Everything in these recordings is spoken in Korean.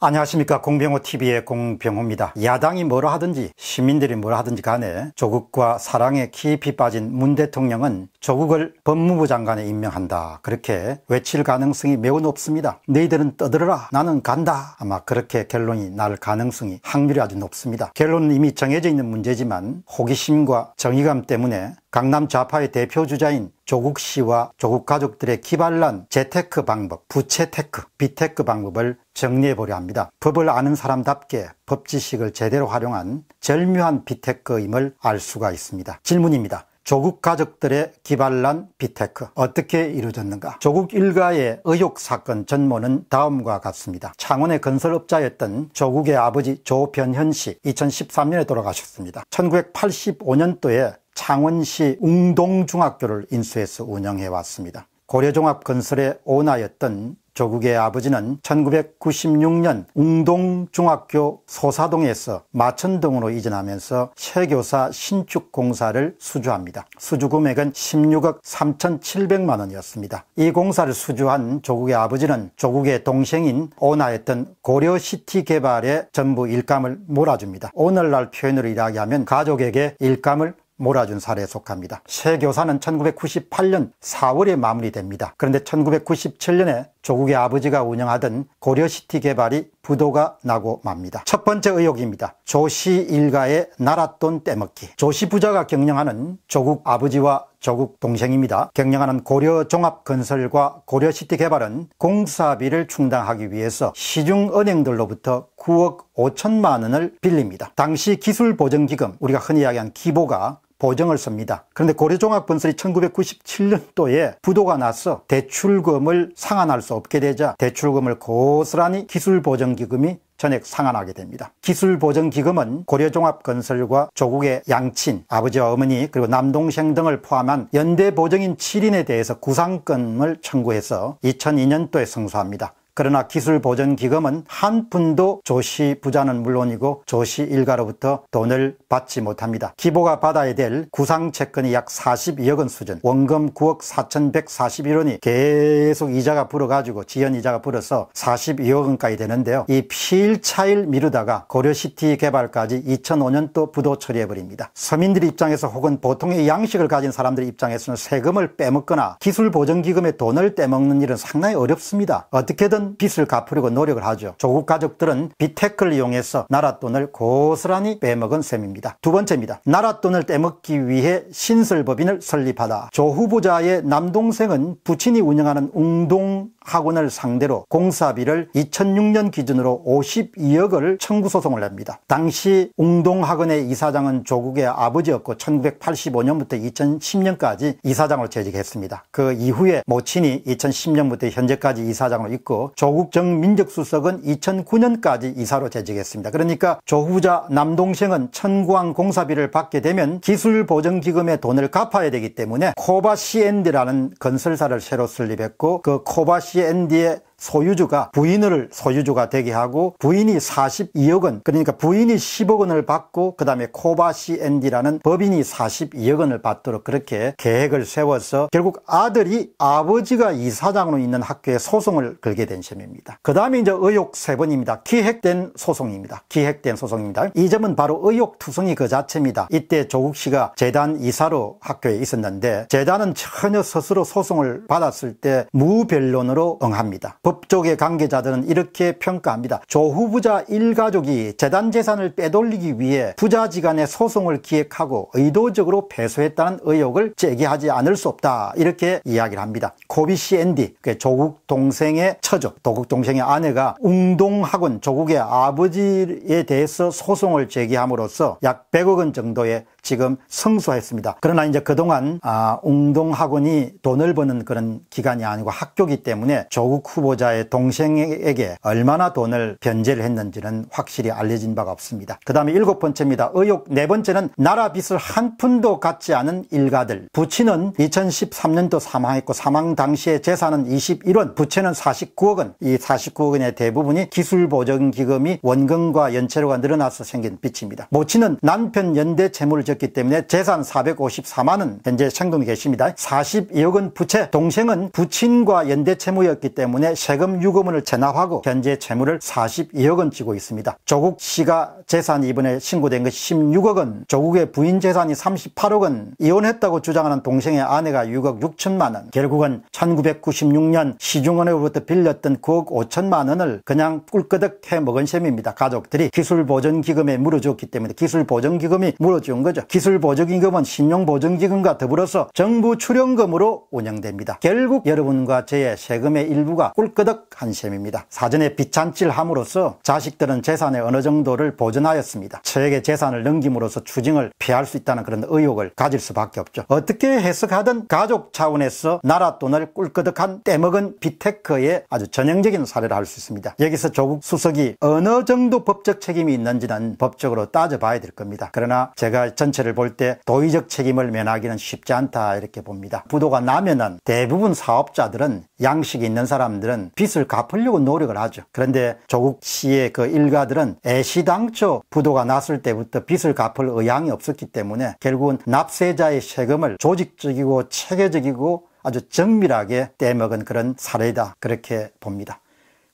안녕하십니까 공병호TV의 공병호입니다. 야당이 뭐라 하든지 시민들이 뭐라 하든지 간에 조국과 사랑에 깊이 빠진 문 대통령은 조국을 법무부 장관에 임명한다 그렇게 외칠 가능성이 매우 높습니다. 너희들은 떠들어라 나는 간다 아마 그렇게 결론이 날 가능성이 확률이 아주 높습니다. 결론은 이미 정해져 있는 문제지만 호기심과 정의감 때문에 강남 좌파의 대표 주자인 조국 씨와 조국 가족들의 기발란 재테크 방법, 부채테크, 비테크 방법을 정리해 보려 합니다. 법을 아는 사람답게 법 지식을 제대로 활용한 절묘한 비테크임을 알 수가 있습니다. 질문입니다. 조국 가족들의 기발란 비테크 어떻게 이루어졌는가? 조국 일가의 의혹 사건 전모는 다음과 같습니다. 창원의 건설업자였던 조국의 아버지 조변현 씨 2013년에 돌아가셨습니다. 1985년도에 창원시 웅동중학교를 인수해서 운영해 왔습니다. 고려종합건설의 오나였던 조국의 아버지는 1996년 웅동중학교 소사동에서 마천동으로 이전하면서 새교사 신축공사를 수주합니다. 수주 금액은 16억 3,700만 원이었습니다. 이 공사를 수주한 조국의 아버지는 조국의 동생인 오나였던 고려시티 개발에 전부 일감을 몰아줍니다. 오늘날 표현으로 이야기하면 가족에게 일감을 몰아준 사례에 속합니다. 새 교사는 1998년 4월에 마무리됩니다. 그런데 1997년에 조국의 아버지가 운영하던 고려시티 개발이 부도가 나고 맙니다. 첫 번째 의혹입니다. 조씨 일가의 나랏돈 떼먹기. 조씨 부자가 경영하는 조국 아버지와 조국 동생입니다. 경영하는 고려종합건설과 고려시티 개발은 공사비를 충당하기 위해서 시중은행들로부터 9억 5천만 원을 빌립니다. 당시 기술보증기금, 우리가 흔히 이야기한 기보가 보정을 씁니다. 그런데 고려종합건설이 1997년도에 부도가 나서 대출금을 상환할 수 없게 되자 대출금을 고스란히 기술보정기금이 전액 상환하게 됩니다. 기술보증기금은 고려종합건설과 조국의 양친, 아버지와 어머니, 그리고 남동생 등을 포함한 연대보증인 7인에 대해서 구상권을 청구해서 2002년도에 승소합니다. 그러나 기술보전기금은 한 푼도 조씨 부자는 물론이고 조씨 일가로부터 돈을 받지 못합니다. 기보가 받아야 될 구상채권이 약 42억 원 수준, 원금 9억 4,141원이 계속 이자가 불어가지고 지연 이자가 불어서 42억 원까지 되는데요. 이 필차일 미루다가 고려시티 개발까지 2005년 도 부도 처리해버립니다. 서민들 입장에서 혹은 보통의 양식을 가진 사람들 입장에서는 세금을 빼먹거나 기술보전기금의 돈을 떼먹는 일은 상당히 어렵습니다. 어떻게든 큰 빚을 갚으려고 노력을 하죠. 조국 가족들은 비테크를 이용해서 나랏돈을 고스란히 빼먹은 셈입니다. 두 번째입니다. 나랏돈을 떼먹기 위해 신설법인을 설립하다. 조 후보자의 남동생은 부친이 운영하는 웅동 학원을 상대로 공사비를 2006년 기준으로 52억을 청구소송을 냅니다. 당시 웅동학원의 이사장은 조국의 아버지였고 1985년부터 2010년까지 이사장으로 재직했습니다. 그 이후에 모친이 2010년부터 현재까지 이사장으로 있고 조국 정 민족수석은 2009년까지 이사로 재직했습니다. 그러니까 조후자 남동생은 천구항 공사비를 받게 되면 기술보증기금의 돈을 갚아야 되기 때문에 코바시엔드라는 건설사를 새로 설립했고 그 코바시 DNA。 소유주가 부인을 소유주가 되게 하고 부인이 42억 원 그러니까 부인이 10억 원을 받고 그 다음에 코바 시앤디라는 법인이 42억 원을 받도록 그렇게 계획을 세워서 결국 아들이 아버지가 이사장으로 있는 학교에 소송을 걸게 된 셈입니다. 그 다음에 이제 의혹 세 번입니다. 기획된 소송입니다. 기획된 소송입니다. 이 점은 바로 의혹투성이 그 자체입니다. 이때 조국 씨가 재단 이사로 학교에 있었는데 재단은 전혀 스스로 소송을 받았을 때 무변론으로 응합니다. 그쪽의 관계자들은 이렇게 평가합니다. 조 후보자 일가족이 재단 재산을 빼돌리기 위해 부자지간의 소송을 기획하고 의도적으로 배소했다는 의혹을 제기하지 않을 수 없다 이렇게 이야기를 합니다. 코비 씨앤디 조국 동생의 처조 도국 동생의 아내가 웅동학원 조국의 아버지에 대해서 소송을 제기함으로써 약 100억 원 정도의 지금 승소했습니다 그러나 이제 그동안 아, 웅동학원이 돈을 버는 그런 기간이 아니고 학교기 때문에 조국 후보자 자의 동생에게 얼마나 돈을 변제를 했는지는 확실히 알려진 바가 없습니다. 그 다음에 일곱 번째입니다. 의혹 네 번째는 나라 빚을 한 푼도 갖지 않은 일가들. 부친은 2013년도 사망했고 사망 당시의 재산은 21원, 부채는 49억 원. 이 49억 원의 대부분이 기술보증기금이 원금과 연체료가 늘어나서 생긴 빚입니다. 모친은 남편 연대 채무를 졌기 때문에 재산 454만원 현재 생금이 계십니다. 42억 원 부채, 동생은 부친과 연대 채무였기 때문에 세금 유금을 체납하고 현재 재물을 42억 원 쥐고 있습니다. 조국 씨가 재산이 이번에 신고된 것이 16억 원, 조국의 부인 재산이 38억 원, 이혼했다고 주장하는 동생의 아내가 6억 6천만 원, 결국은 1996년 시중원행으로부터 빌렸던 9억 5천만 원을 그냥 꿀끄덕 해먹은 셈입니다. 가족들이 기술보전기금에 물어줬기 때문에 기술보전기금이 물어준 거죠. 기술보전기금은 신용보전기금과 더불어서 정부 출연금으로 운영됩니다. 결국 여러분과 저의 세금의 일부가 꿀끄덕 한 셈입니다. 사전에 비찬질함으로써 자식들은 재산의 어느 정도를 보전 보존하였습니다. 처에게 재산을 넘김으로써 추징을 피할 수 있다는 그런 의혹을 가질 수밖에 없죠. 어떻게 해석하든 가족 차원에서 나라 돈을 꿀꺽덕한 떼먹은 비테크의 아주 전형적인 사례를 할 수 있습니다. 여기서 조국 수석이 어느 정도 법적 책임이 있는지는 법적으로 따져봐야 될 겁니다. 그러나 제가 전체를 볼 때 도의적 책임을 면하기는 쉽지 않다 이렇게 봅니다. 부도가 나면은 대부분 사업자들은 양식이 있는 사람들은 빚을 갚으려고 노력을 하죠. 그런데 조국 씨의 그 일가들은 애시당초 최초 그렇죠. 부도가 났을 때부터 빚을 갚을 의향이 없었기 때문에 결국은 납세자의 세금을 조직적이고 체계적이고 아주 정밀하게 떼먹은 그런 사례이다. 그렇게 봅니다.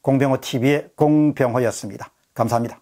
공병호 TV의 공병호였습니다. 감사합니다.